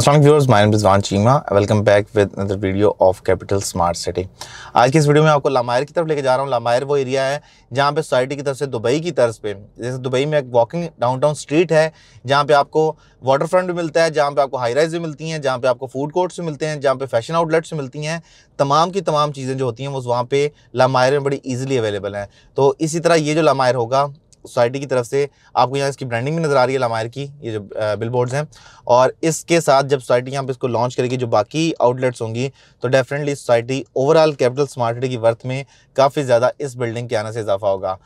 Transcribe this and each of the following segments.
असल व्यवर्स माइन Rizwan Cheema welcome back with other video of Capital Smart City आज की इस वीडियो में आपको लामायर की तरफ लेके जा रहा हूँ लामायर वो एरिया है जहाँ पे सोसाइटी की तरफ से दुबई की तर्ज पे जैसे दुबई में एक वॉकिंग डाउनटाउन स्ट्रीट है जहाँ पे आपको वाटर फ्रंट भी मिलता है जहाँ पे आपको हाई राइज भी मिलती हैं जहाँ पे आपको फूड कोर्ट्स भी मिलते हैं जहाँ पे फैशन आउटलेट्स मिलती हैं तमाम की तमाम चीज़ें जो होती हैं वो वहाँ पे लामायर में बड़ी ईजिली अवेलेबल हैं तो इसी तरह ये जो लामायर होगा सोसाइटी की तरफ से आपको यहाँ इसकी ब्रांडिंग भी नज़र आ रही है लामायर की ये जो बिल हैं और इसके साथ जब सोसाइटी यहाँ पर इसको लॉन्च करेगी जो बाकी आउटलेट्स होंगी तो definitely society overall Capital Smart City की वर्थ में काफ़ी ज़्यादा इस बिल्डिंग के आने से इजाफा होगा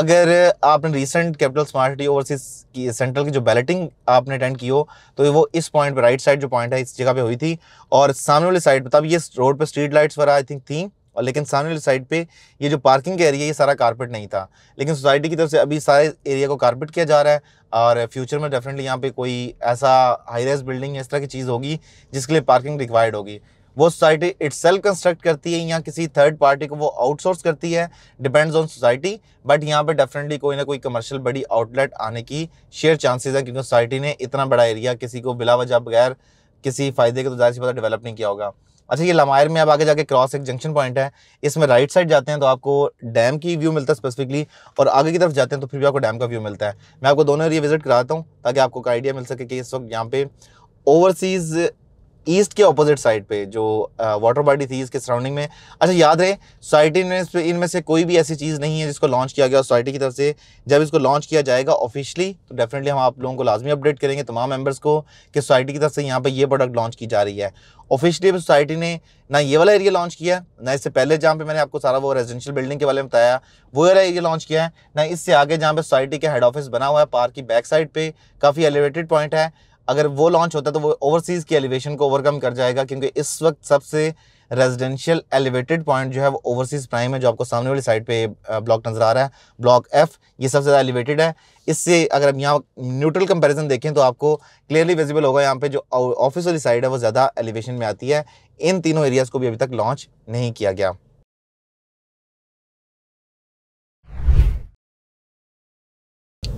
अगर आपने recent Capital Smart City overseas की सेंट्रल की जो बैलेटिंग आपने अटेंड की हो तो वो इस पॉइंट पर राइट साइड जो पॉइंट है इस जगह पे हुई थी और सामने वाली साइड मतलब पर तब ये रोड पर स्ट्रीट लाइट्स वगैरह आई थिंक थी और लेकिन सामने वाली साइड पे ये जो पार्किंग का एरिया ये सारा कारपेट नहीं था लेकिन सोसाइटी की तरफ से अभी सारे एरिया को कारपेट किया जा रहा है और फ्यूचर में डेफिनेटली यहाँ पे कोई ऐसा हाई रेस बिल्डिंग इस तरह की चीज़ होगी जिसके लिए पार्किंग रिक्वायर्ड होगी वो सोसाइटी इट सेल्फ कंस्ट्रक्ट करती है या किसी थर्ड पार्टी को वो आउटसोर्स करती है डिपेंड्स ऑन सोसाइटी बट यहाँ पे डेफिनेटली कोई ना कोई कमर्शियल बड़ी आउटलेट आने की शेयर चांसेस है क्योंकि सोसाइटी ने इतना बड़ा एरिया किसी को बिला वजह बगैर किसी फ़ायदे के तो ज़्यादा से ज़्यादा डेवलप नहीं किया होगा अच्छा ये लमायर में आप आगे जाके क्रॉस एक जंक्शन पॉइंट है इसमें राइट साइड जाते हैं तो आपको डैम की व्यू मिलता है स्पेसिफिकली और आगे की तरफ जाते हैं तो फिर भी आपको डैम का व्यू मिलता है मैं आपको दोनों एरिया विजिट कराता हूँ ताकि आपको आइडिया मिल सके कि इस वक्त यहाँ पे ओवरसीज़ ईस्ट के ऑपोजिट साइड पे जो वाटर बॉडी थी इसके सराउंडिंग में अच्छा याद रहे सोसाइटी ने इनमें से कोई भी ऐसी चीज़ नहीं है जिसको लॉन्च किया गया सोसाइटी की तरफ से जब इसको लॉन्च किया जाएगा ऑफिशियली तो डेफिनेटली हम आप लोगों को लाजमी अपडेट करेंगे तमाम मेम्बर्स को कि सोसाइटी की तरफ से यहाँ पर ये प्रोडक्ट लॉन्च की जा रही है ऑफिशियली सोसाइटी ने ना ये वाला एरिया लॉन्च किया ना इससे पहले जहाँ पे मैंने आपको सारा वो रेजिडेंशियल बिल्डिंग के बारे में बताया वो वाला एरिया लॉन्च किया है ना इससे आगे जहाँ पे सोसाइटी के हेड ऑफिस बना हुआ है पार्क की बैक साइड पे काफ़ी एलिवेटेड पॉइंट है अगर वो लॉन्च होता है तो वो ओवरसीज़ की एलिवेशन को ओवरकम कर जाएगा क्योंकि इस वक्त सबसे रेजिडेंशियल एलिवेटेड पॉइंट जो है वो ओवरसीज़ प्राइम है जो आपको सामने वाली साइड पे ब्लॉक नज़र आ रहा है ब्लॉक एफ़ ये सबसे ज़्यादा एलिवेटेड है इससे अगर आप यहाँ न्यूट्रल कंपैरिजन देखें तो आपको क्लियरली विजिबल होगा यहाँ पे जो ऑफिस वाली साइड है वो ज़्यादा एलिवेशन में आती है इन तीनों एरियाज़ को भी अभी तक लॉन्च नहीं किया गया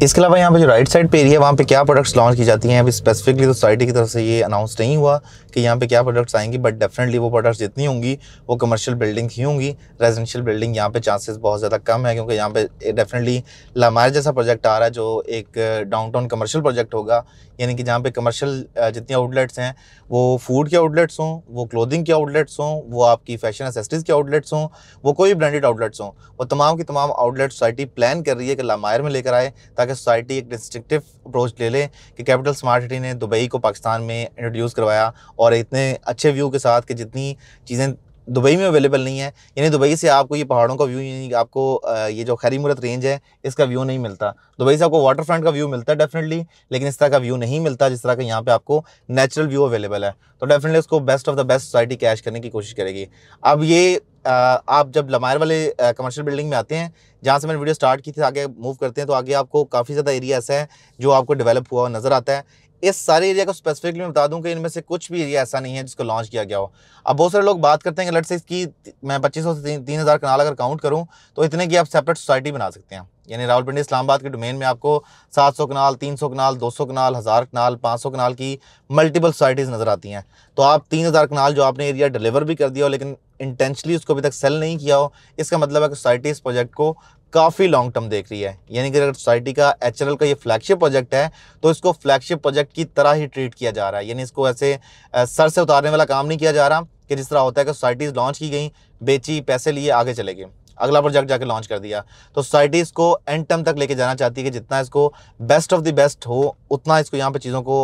इसके अलावा यहाँ पे जो राइट साइड पे एरिया वहाँ पे क्या प्रोडक्ट्स लॉन्च की जाती हैं अभी स्पेसिफिकली तो सोसाइटी की तरफ से ये अनाउंस नहीं हुआ कि यहाँ पे क्या प्रोडक्ट्स आएंगी बट डेफिनेटली वो प्रोडक्ट्स जितनी होंगी वो कमर्शियल बिल्डिंग ही होंगी रेजिडेंशियल बिल्डिंग यहाँ पे चांसेस बहुत ज़्यादा कम है क्योंकि यहाँ पे डेफिनेटली लामार जैसा प्रोजेक्ट आ रहा है जो एक टाउन कमर्शियल प्रोजेक्ट होगा यानी कि जहाँ पे कमर्शियल जितने आउटलेट्स हैं वो फूड के आउटलेट्स हों वो क्लोथिंग के आउटलेट्स हों वो आपकी फैशन एसेसरीज़ के आउटलेट्स हों वो कोई ब्रांडेड आउटलेट्स हों वो तमाम की तमाम आउटलेट सोसाइटी प्लान कर रही है कि लामायर में लेकर आए ताकि ताकि सोसाइटी एक डिस्ट्रिक्टिव अप्रोच ले लें कि कैपिटल स्मार्ट सिटी ने दुबई को पाकिस्तान में इंट्रोड्यूस करवाया और इतने अच्छे व्यू के साथ कि जितनी चीज़ें दुबई में अवेलेबल नहीं है यानी दुबई से आपको ये पहाड़ों का व्यू यानी आपको ये जो खरी मूरत रेंज है इसका व्यू नहीं मिलता दुबई से आपको वाटर फ्रंट का व्यू मिलता है डेफिनेटली लेकिन इस तरह का व्यू नहीं मिलता जिस तरह का यहाँ पे आपको नेचुरल व्यू अवेलेबल है तो डेफिनेटली उसको best of the best society cash करने की कोशिश करेगी अब ये आप जब लमायर वाले कमर्शियल बिल्डिंग में आते हैं जहाँ से मैंने वीडियो स्टार्ट की थी आगे मूव करते हैं तो आगे आपको काफ़ी ज़्यादा एरिया ऐसा है जो आपको डेवलप हुआ नज़र आता है इस सारे एरिया को स्पेसिफिकली मैं बता दूं कि इनमें से कुछ भी एरिया ऐसा नहीं है जिसको लॉन्च किया गया हो अब बहुत सारे लोग बात करते हैं कि लट से इसकी मैं 2500 से तीन हज़ार कनाल अगर काउंट करूं तो इतने की आप सेपरेट सोसाइटी बना सकते हैं यानी रावलपिंडी इस्लामाबाद के डोमेन में आपको 700 कनाल 300 कनाल 200 कनाल हज़ार कनाल 500 कनाल की मल्टीपल सोसाइटीज़ नज़र आती हैं तो आप 3000 कनाल जो आपने एरिया डिलीवर भी कर दिया हो लेकिन इंटेंशली उसको अभी तक सेल नहीं किया हो इसका मतलब है कि सोसाइटी इस प्रोजेक्ट को काफ़ी लॉन्ग टर्म देख रही है यानी कि अगर सोसाइटी का एच का ये फ्लैगशिप प्रोजेक्ट है तो इसको फ्लैगशिप प्रोजेक्ट की तरह ही ट्रीट किया जा रहा है यानी इसको ऐसे सर से उतारने वाला काम नहीं किया जा रहा कि जिस तरह होता है कि सोसाइटीज़ लॉन्च की गई बेची पैसे लिए आगे चले गए अगला प्रोजेक्ट जाके लॉन्च कर दिया तो सोसाइटी इसको एंड टर्म तक लेके जाना चाहती है कि जितना इसको बेस्ट ऑफ द बेस्ट हो उतना इसको यहाँ पे चीज़ों को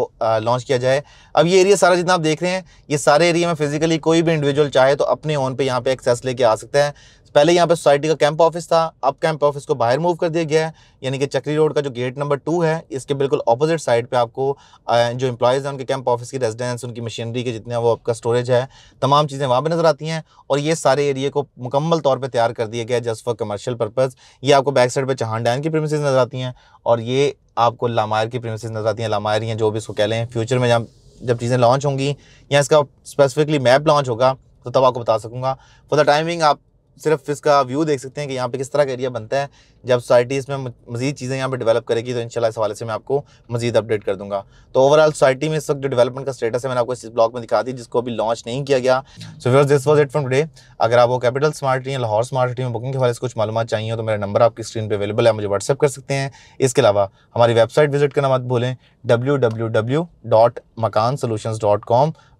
लॉन्च किया जाए अब ये एरिया सारा जितना आप देख रहे हैं ये सारे एरिया में फिजिकली कोई भी इंडिविजुअल चाहे तो अपने ओन पे यहाँ पे एक्सेस लेके आ सकते हैं पहले यहाँ पे सोसाइटी का कैंप ऑफिस था अब कैंप ऑफिस को बाहर मूव कर दिया गया है यानी कि चक्री रोड का जो गेट नंबर टू है इसके बिल्कुल ऑपोजिट साइड पे आपको जो इम्प्लॉयज़ हैं उनके कैंप ऑफिस की रेजिडेंस उनकी मशीनरी के जितने वो आपका स्टोरेज है तमाम चीज़ें वहाँ पर नज़र आती हैं और ये सारे एरिए को मुकम्मल तौर पर तैयार कर दिया गया जस्ट फॉर कमर्शियल पर्पज़ ये आपको बैक साइड पर चहान डैन की प्रमिस नज़र आती हैं और ये आपको लामायर की प्रमिस नज़र आती हैं लामायर या जो भी इसको कह लें फ्यूचर में जहाँ जब चीज़ें लॉन्च होंगी या इसका स्पेसिफिकली मैप लॉन्च होगा तो तब आपको बता सकूंगा फॉर द टाइमिंग आप सिर्फ इसका व्यू देख सकते हैं कि यहाँ पे किस तरह का एरिया बनता है जब सोसाइटी इसमें मजीद चीज़ें यहाँ पे डेवलप करेगी तो इंशाल्लाह इस हवाले से मैं आपको मजीद अपडेट कर दूंगा तो ओवरऑल सोसाइटी में इस वक्त जो डेवलपमेंट का स्टेटस है मैंने आपको इस ब्लॉग में दिखा दी जिसको अभी लॉन्च नहीं किया गया so viewers this was it from today अगर वो कैपिटल स्मार्ट या लाहौर स्मार्ट में बुकिंग के हवाले से कुछ मालूम चाहिए तो मेरा नंबर आपकी स्क्रीन पर अवेलेबल है मुझे व्हाट्सअप कर सकते हैं इसके अलावा हमारी वेबसाइट विजिट करना मत भूलें डब्ल्यू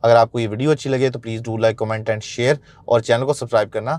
अगर आपको ये वीडियो अच्छी लगे तो please do like comment and share और चैनल को सब्सक्राइब करना